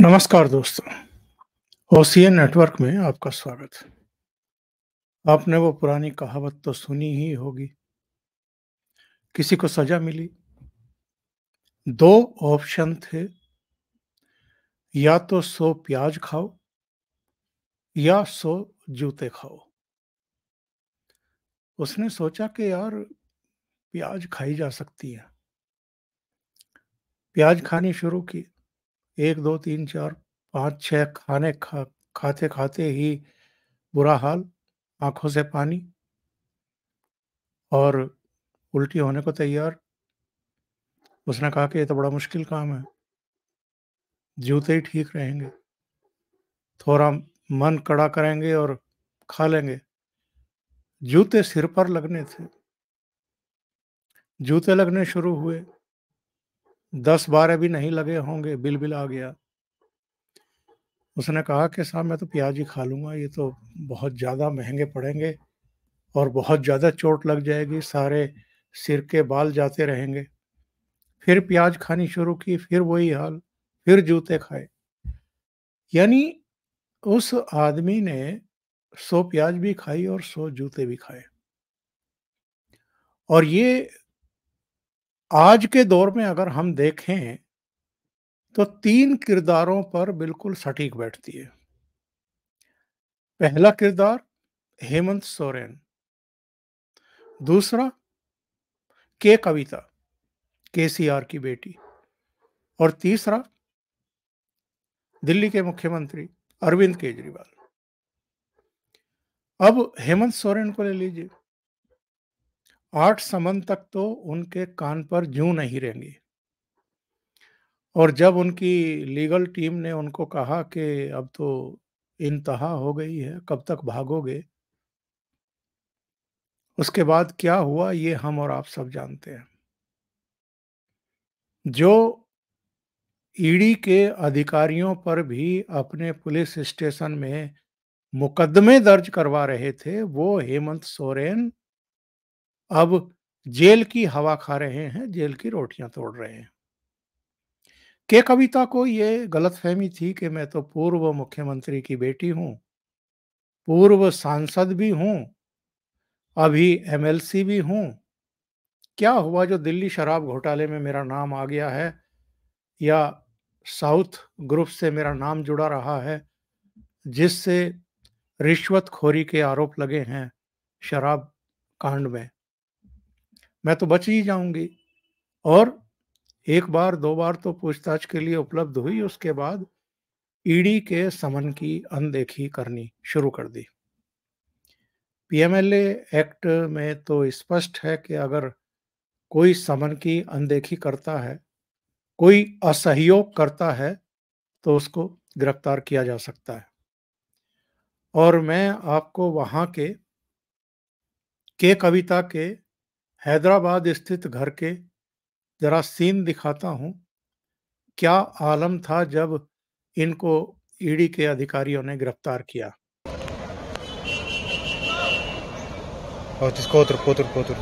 नमस्कार दोस्तों OCN network में आपका स्वागत है आपने वो पुरानी कहावत तो सुनी ही होगी किसी को सजा मिली दो ऑप्शन थे या तो सो प्याज खाओ या सो जूते खाओ उसने सोचा कि यार प्याज खाई जा सकती है प्याज खानी शुरू की एक दो तीन चार पाँच छः खाने खा खाते खाते ही बुरा हाल आंखों से पानी और उल्टी होने को तैयार उसने कहा कि ये तो बड़ा मुश्किल काम है जूते ही ठीक रहेंगे थोड़ा मन कड़ा करेंगे और खा लेंगे जूते सिर पर लगने थे जूते लगने शुरू हुए दस बारह भी नहीं लगे होंगे बिल बिल आ गया उसने कहा कि साहब मैं तो प्याज ही खा लूंगा ये तो बहुत ज़्यादा महंगे पड़ेंगे और बहुत ज़्यादा चोट लग जाएगी सारे सिर के बाल जाते रहेंगे फिर प्याज खानी शुरू की फिर वही हाल फिर जूते खाए यानी उस आदमी ने सौ प्याज भी खाई और सौ जूते भी खाए और ये आज के दौर में अगर हम देखें तो तीन किरदारों पर बिल्कुल सटीक बैठती है पहला किरदार हेमंत सोरेन दूसरा के कविता के सी आर की बेटी और तीसरा दिल्ली के मुख्यमंत्री अरविंद केजरीवाल अब हेमंत सोरेन को ले लीजिए आठ समन तक तो उनके कान पर जू नहीं रहेंगे और जब उनकी लीगल टीम ने उनको कहा कि अब तो इंतहा हो गई है कब तक भागोगे उसके बाद क्या हुआ ये हम और आप सब जानते हैं जो ईडी के अधिकारियों पर भी अपने पुलिस स्टेशन में मुकदमे दर्ज करवा रहे थे वो हेमंत सोरेन अब जेल की हवा खा रहे हैं जेल की रोटियां तोड़ रहे हैं के कविता को ये गलतफहमी थी कि मैं तो पूर्व मुख्यमंत्री की बेटी हूं पूर्व सांसद भी हूं अभी एमएलसी भी हूं क्या हुआ जो दिल्ली शराब घोटाले में मेरा नाम आ गया है या साउथ ग्रुप से मेरा नाम जुड़ा रहा है जिससे रिश्वतखोरी के आरोप लगे हैं शराब कांड में मैं तो बच ही जाऊंगी और एक बार दो बार तो पूछताछ के लिए उपलब्ध हुई उसके बाद ईडी के समन की अनदेखी करनी शुरू कर दी पीएमएलए एक्ट में तो स्पष्ट है कि अगर कोई समन की अनदेखी करता है कोई असहयोग करता है तो उसको गिरफ्तार किया जा सकता है और मैं आपको वहां के के कविता के हैदराबाद स्थित घर के जरा सीन दिखाता हूं क्या आलम था जब इनको ईडी के अधिकारियों ने गिरफ्तार किया और из Котруп, Котруп, Котруп.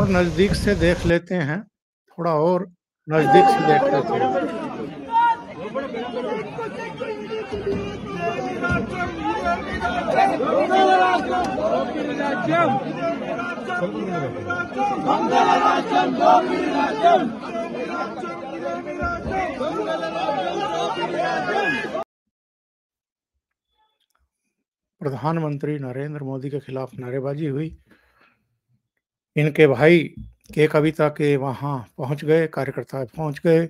और नज़दीक से देख लेते हैं थोड़ा और नज़दीक से देख लेते हैं प्रधानमंत्री नरेंद्र मोदी के खिलाफ नारेबाजी हुई इनके भाई के कविता के वहाँ पहुँच गए कार्यकर्ता पहुँच गए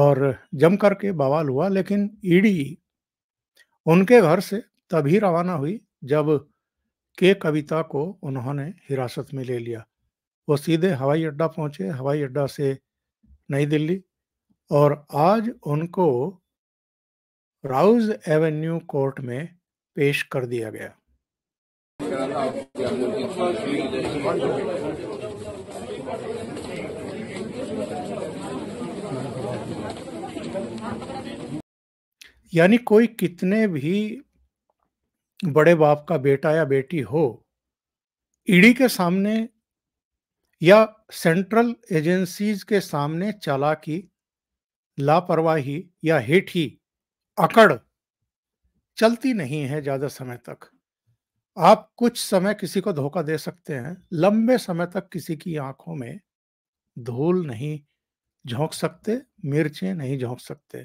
और जम करके बवाल हुआ लेकिन ईडी उनके घर से तभी रवाना हुई जब के कविता को उन्होंने हिरासत में ले लिया वो सीधे हवाई अड्डा पहुँचे हवाई अड्डा से नई दिल्ली और आज उनको राउज एवेन्यू कोर्ट में पेश कर दिया गया यानी कोई कितने भी बड़े बाप का बेटा या बेटी हो ईडी के सामने या सेंट्रल एजेंसीज के सामने चालाकी लापरवाही या हेठी अकड़ चलती नहीं है ज्यादा समय तक आप कुछ समय किसी को धोखा दे सकते हैं लंबे समय तक किसी की आंखों में धूल नहीं झोंक सकते मिर्चें नहीं झोंक सकते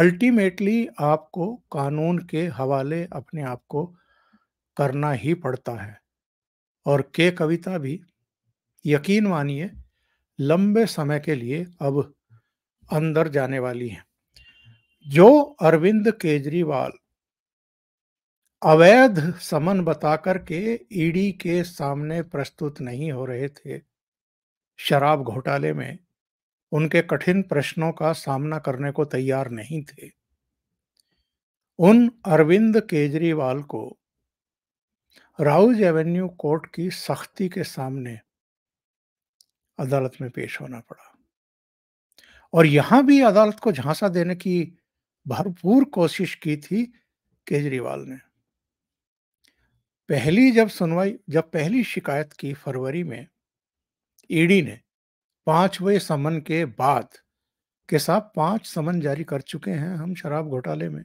अल्टीमेटली आपको कानून के हवाले अपने आप को करना ही पड़ता है और के कविता भी यकीन मानिए लंबे समय के लिए अब अंदर जाने वाली है जो अरविंद केजरीवाल अवैध समन बताकर के ईडी के सामने प्रस्तुत नहीं हो रहे थे शराब घोटाले में उनके कठिन प्रश्नों का सामना करने को तैयार नहीं थे उन अरविंद केजरीवाल को राउज एवेन्यू कोर्ट की सख्ती के सामने अदालत में पेश होना पड़ा और यहां भी अदालत को झांसा देने की भरपूर कोशिश की थी केजरीवाल ने पहली जब सुनवाई जब पहली शिकायत की फरवरी में ईडी ने पांचवें समन के बाद के साथ पांच समन जारी कर चुके हैं हम शराब घोटाले में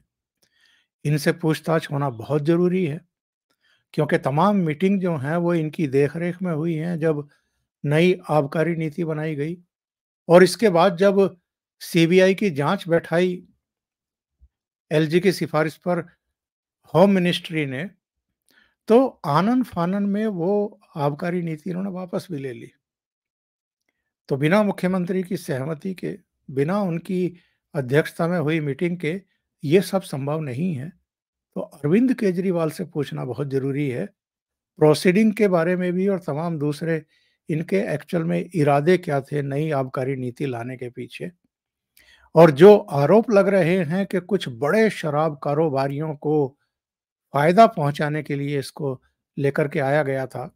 इनसे पूछताछ होना बहुत ज़रूरी है क्योंकि तमाम मीटिंग जो हैं वो इनकी देखरेख में हुई हैं जब नई आबकारी नीति बनाई गई और इसके बाद जब सीबीआई की जांच बैठाई एलजी की सिफारिश पर होम मिनिस्ट्री ने तो आनन फानन में वो आबकारी नीति उन्होंने वापस भी ले ली तो बिना मुख्यमंत्री की सहमति के बिना उनकी अध्यक्षता में हुई मीटिंग के ये सब संभव नहीं है तो अरविंद केजरीवाल से पूछना बहुत जरूरी है प्रोसीडिंग के बारे में भी और तमाम दूसरे इनके एक्चुअल में इरादे क्या थे नई आबकारी नीति लाने के पीछे और जो आरोप लग रहे हैं कि कुछ बड़े शराब कारोबारियों को फायदा पहुंचाने के लिए इसको लेकर के आया गया था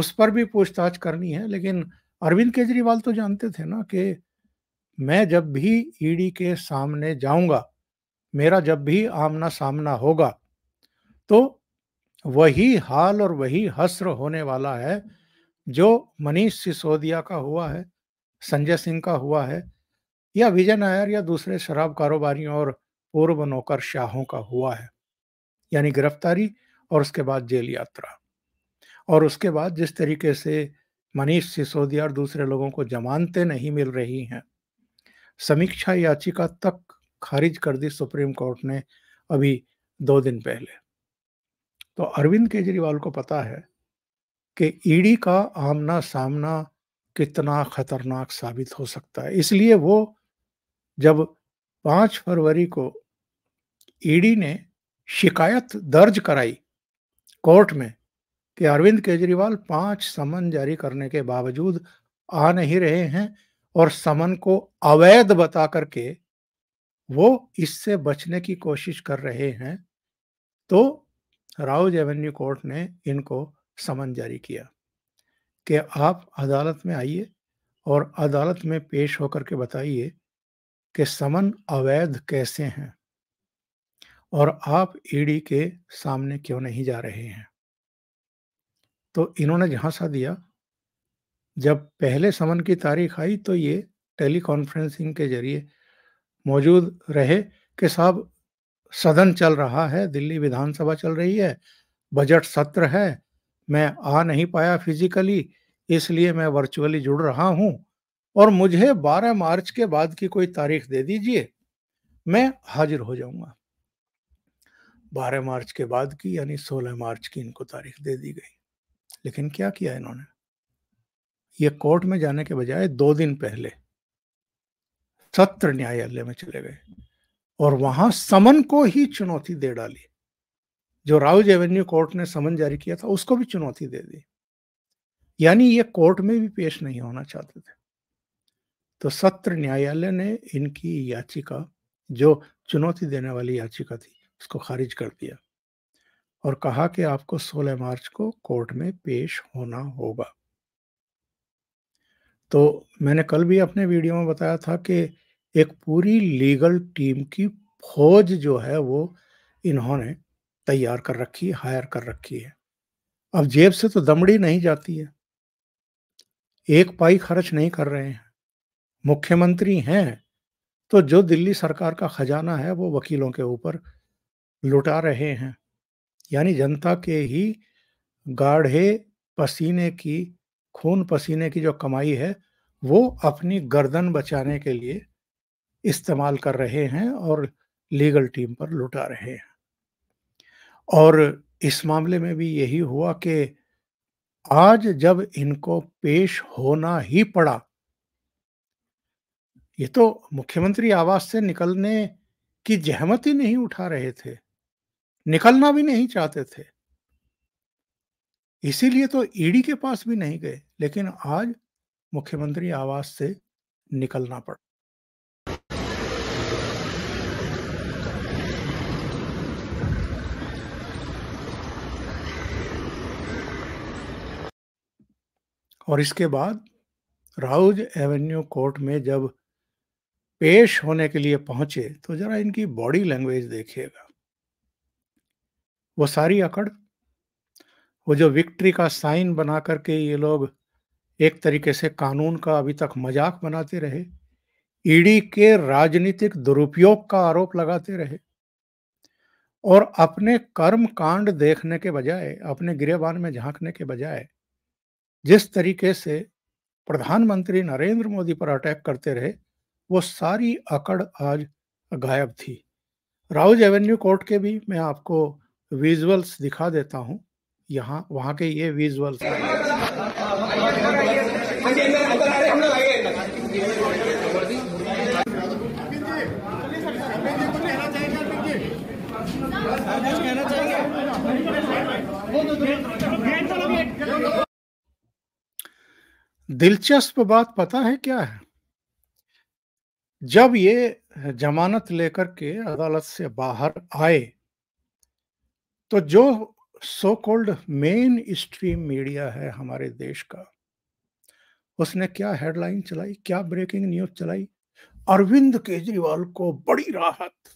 उस पर भी पूछताछ करनी है लेकिन अरविंद केजरीवाल तो जानते थे ना कि मैं जब भी ईडी e के सामने जाऊंगा मेरा जब भी आमना सामना होगा तो वही हाल और वही हस्र होने वाला है जो मनीष सिसोदिया का हुआ है संजय सिंह का हुआ है या विजय नायर या दूसरे शराब कारोबारियों और पूर्व नौकर शाहों का हुआ है यानी गिरफ्तारी और उसके बाद जेल यात्रा और उसके बाद जिस तरीके से मनीष सिसोदिया और दूसरे लोगों को जमानतें नहीं मिल रही हैं समीक्षा याचिका तक खारिज कर दी सुप्रीम कोर्ट ने अभी दो दिन पहले तो अरविंद केजरीवाल को पता है कि ईडी का आमना सामना कितना खतरनाक साबित हो सकता है इसलिए वो जब पाँच फरवरी को ईडी ने शिकायत दर्ज कराई कोर्ट में कि अरविंद केजरीवाल पांच समन जारी करने के बावजूद आ नहीं रहे हैं और समन को अवैध बता करके वो इससे बचने की कोशिश कर रहे हैं तो राउज एवेन्यू कोर्ट ने इनको समन जारी किया कि आप अदालत में आइए और अदालत में पेश होकर के बताइए कि समन अवैध कैसे हैं और आप ईडी के सामने क्यों नहीं जा रहे हैं तो इन्होंने झांसा दिया जब पहले समन की तारीख आई तो ये टेली कॉन्फ्रेंसिंग के जरिए मौजूद रहे कि साहब सदन चल रहा है दिल्ली विधानसभा चल रही है बजट सत्र है मैं आ नहीं पाया फिजिकली इसलिए मैं वर्चुअली जुड़ रहा हूं और मुझे 12 मार्च के बाद की कोई तारीख दे दीजिए मैं हाजिर हो जाऊंगा बारह मार्च के बाद की यानी सोलह मार्च की इनको तारीख दे दी गई लेकिन क्या किया इन्होंने ये कोर्ट में जाने के बजाय दो दिन पहले सत्र न्यायालय में चले गए और वहां समन को ही चुनौती दे डाली जो राउज एवेन्यू कोर्ट ने समन जारी किया था उसको भी चुनौती दे दी यानी ये कोर्ट में भी पेश नहीं होना चाहते थे तो सत्र न्यायालय ने इनकी याचिका जो चुनौती देने वाली याचिका थी उसको खारिज कर दिया और कहा कि आपको 16 मार्च को कोर्ट में पेश होना होगा तो मैंने कल भी अपने वीडियो में बताया था कि एक पूरी लीगल टीम की फौज जो है वो इन्होंने तैयार कर रखी है हायर कर रखी है अब जेब से तो दमड़ी नहीं जाती है एक पाई खर्च नहीं कर रहे हैं मुख्यमंत्री हैं तो जो दिल्ली सरकार का खजाना है वो वकीलों के ऊपर लुटा रहे हैं यानी जनता के ही गाढ़े पसीने की खून पसीने की जो कमाई है वो अपनी गर्दन बचाने के लिए इस्तेमाल कर रहे हैं और लीगल टीम पर लुटा रहे हैं और इस मामले में भी यही हुआ कि आज जब इनको पेश होना ही पड़ा ये तो मुख्यमंत्री आवास से निकलने की जहमत ही नहीं उठा रहे थे निकलना भी नहीं चाहते थे इसीलिए तो ईडी e के पास भी नहीं गए लेकिन आज मुख्यमंत्री आवास से निकलना पड़ा और इसके बाद राउज एवेन्यू कोर्ट में जब पेश होने के लिए पहुंचे तो जरा इनकी बॉडी लैंग्वेज देखिएगा वो सारी अकड़ वो जो विक्ट्री का साइन बना करके ये लोग एक तरीके से कानून का अभी तक मजाक बनाते रहे ईडी के राजनीतिक दुरुपयोग का आरोप लगाते रहे और अपने कर्म कांड देखने के बजाय अपने गिरेबान में झांकने के बजाय जिस तरीके से प्रधानमंत्री नरेंद्र मोदी पर अटैक करते रहे वो सारी अकड़ आज गायब थी राउज एवेन्यू कोर्ट के भी मैं आपको विजुअल्स दिखा देता हूँ यहाँ वहाँ के ये विजुअल्स दिलचस्प बात पता है क्या है जब ये जमानत लेकर के अदालत से बाहर आए तो जो so called mainstream media है हमारे देश का उसने क्या हेडलाइन चलाई क्या ब्रेकिंग न्यूज चलाई अरविंद केजरीवाल को बड़ी राहत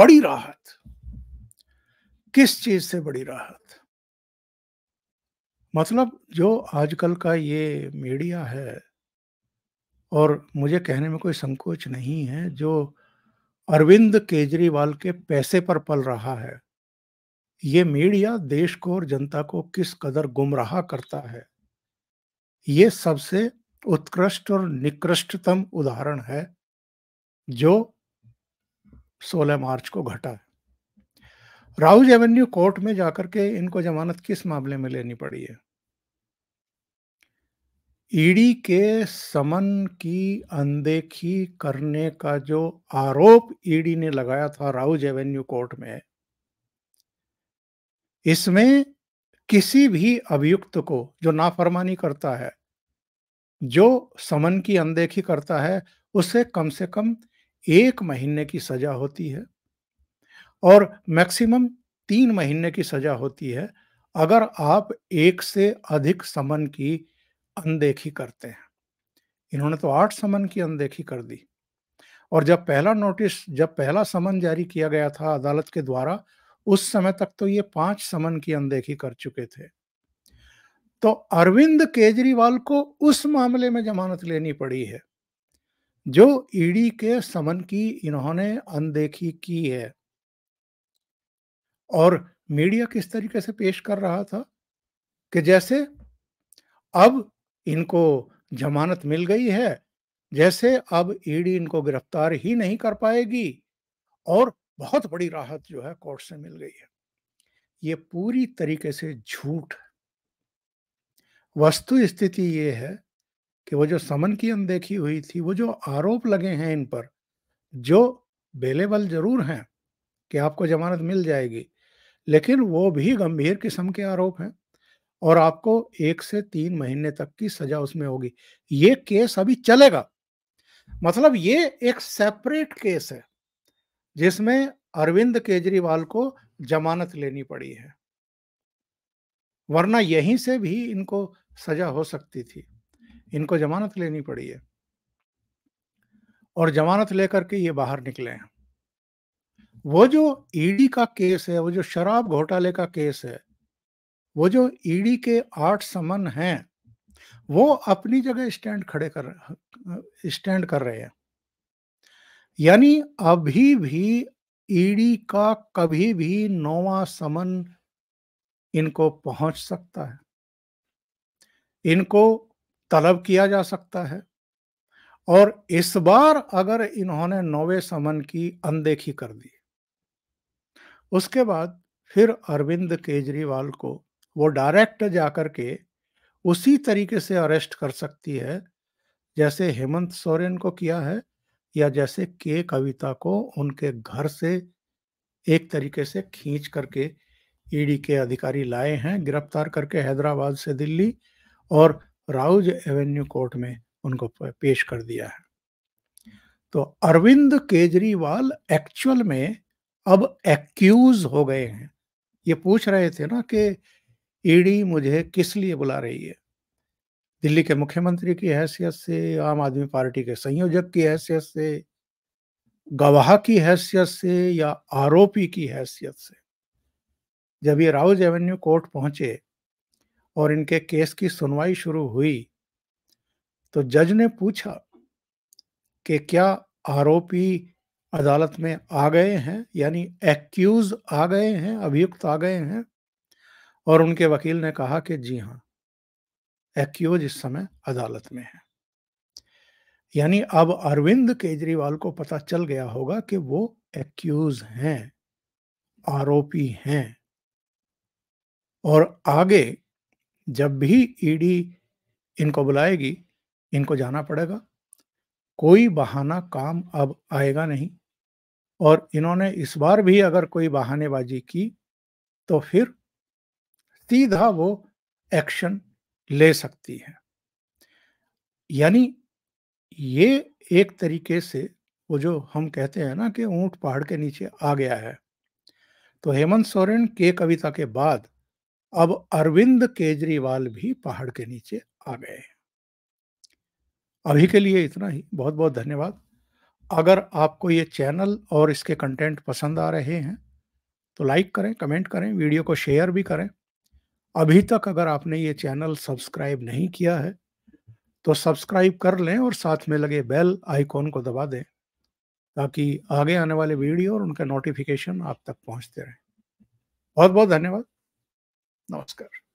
बड़ी राहत किस चीज से बड़ी राहत मतलब जो आजकल का ये मीडिया है और मुझे कहने में कोई संकोच नहीं है जो अरविंद केजरीवाल के पैसे पर पल रहा है ये मीडिया देश को और जनता को किस कदर गुमराह करता है ये सबसे उत्कृष्ट और निकृष्टतम उदाहरण है जो 16 मार्च को घटा है राउज एवेन्यू कोर्ट में जाकर के इनको जमानत किस मामले में लेनी पड़ी है ईडी के समन की अनदेखी करने का जो आरोप ईडी ने लगाया था राउज एवेन्यू कोर्ट में इसमें किसी भी अभियुक्त को जो नाफरमानी करता है जो समन की अनदेखी करता है उसे कम से कम एक महीने की सजा होती है और मैक्सिमम तीन महीने की सजा होती है अगर आप एक से अधिक समन की अनदेखी करते हैं इन्होंने तो आठ समन की अनदेखी कर दी और जब पहला नोटिस जब पहला समन जारी किया गया था अदालत के द्वारा उस समय तक तो ये पांच समन की अनदेखी कर चुके थे तो अरविंद केजरीवाल को उस मामले में जमानत लेनी पड़ी है जो ईडी के समन की इन्होंने अनदेखी की है और मीडिया किस तरीके से पेश कर रहा था कि जैसे अब इनको जमानत मिल गई है जैसे अब ईडी इनको गिरफ्तार ही नहीं कर पाएगी और बहुत बड़ी राहत जो है कोर्ट से मिल गई है ये पूरी तरीके से झूठ वस्तु स्थिति ये है कि वो जो समन की अनदेखी हुई थी वो जो आरोप लगे हैं इन पर जो बेलेबल जरूर हैं कि आपको जमानत मिल जाएगी लेकिन वो भी गंभीर किस्म के आरोप हैं और आपको एक से तीन महीने तक की सजा उसमें होगी ये केस अभी चलेगा मतलब ये एक सेपरेट केस है जिसमें अरविंद केजरीवाल को जमानत लेनी पड़ी है वरना यहीं से भी इनको सजा हो सकती थी इनको जमानत लेनी पड़ी है और जमानत लेकर के ये बाहर निकले हैं वो जो ईडी का केस है वो जो शराब घोटाले का केस है वो जो ईडी के आठ समन हैं वो अपनी जगह स्टैंड खड़े कर स्टैंड कर रहे हैं यानी अभी भी ईडी का कभी भी नोवा समन इनको पहुंच सकता है इनको तलब किया जा सकता है और इस बार अगर इन्होंने नोवे समन की अनदेखी कर दी उसके बाद फिर अरविंद केजरीवाल को वो डायरेक्ट जाकर के उसी तरीके से अरेस्ट कर सकती है जैसे हेमंत सोरेन को किया है या जैसे के कविता को उनके घर से एक तरीके से खींच करके ईडी के अधिकारी लाए हैं गिरफ्तार करके हैदराबाद से दिल्ली और राउज एवेन्यू कोर्ट में उनको पेश कर दिया है तो अरविंद केजरीवाल एक्चुअल में अब एक्यूज हो गए हैं ये पूछ रहे थे ना कि ईडी मुझे किस लिए बुला रही है दिल्ली के मुख्यमंत्री की हैसियत से आम आदमी पार्टी के संयोजक की हैसियत से गवाह की हैसियत से या आरोपी की हैसियत से जब ये राउज एवेन्यू कोर्ट पहुंचे और इनके केस की सुनवाई शुरू हुई तो जज ने पूछा कि क्या आरोपी अदालत में आ गए हैं यानी एक्यूज आ गए हैं अभियुक्त आ गए हैं और उनके वकील ने कहा कि जी हाँ एक्यूज इस समय अदालत में है यानी अब अरविंद केजरीवाल को पता चल गया होगा कि वो एक्यूज हैं आरोपी हैं और आगे जब भी ईडी e इनको बुलाएगी इनको जाना पड़ेगा कोई बहाना काम अब आएगा नहीं और इन्होंने इस बार भी अगर कोई बहानेबाजी की तो फिर सीधा वो एक्शन ले सकती है यानी ये एक तरीके से वो जो हम कहते हैं ना कि ऊंट पहाड़ के नीचे आ गया है तो हेमंत सोरेन के कविता के बाद अब अरविंद केजरीवाल भी पहाड़ के नीचे आ गए हैं अभी के लिए इतना ही बहुत बहुत धन्यवाद अगर आपको ये चैनल और इसके कंटेंट पसंद आ रहे हैं तो लाइक करें कमेंट करें वीडियो को शेयर भी करें अभी तक अगर आपने ये चैनल सब्सक्राइब नहीं किया है तो सब्सक्राइब कर लें और साथ में लगे बेल आइकॉन को दबा दें ताकि आगे आने वाले वीडियो और उनके नोटिफिकेशन आप तक पहुंचते रहे बहुत बहुत धन्यवाद नमस्कार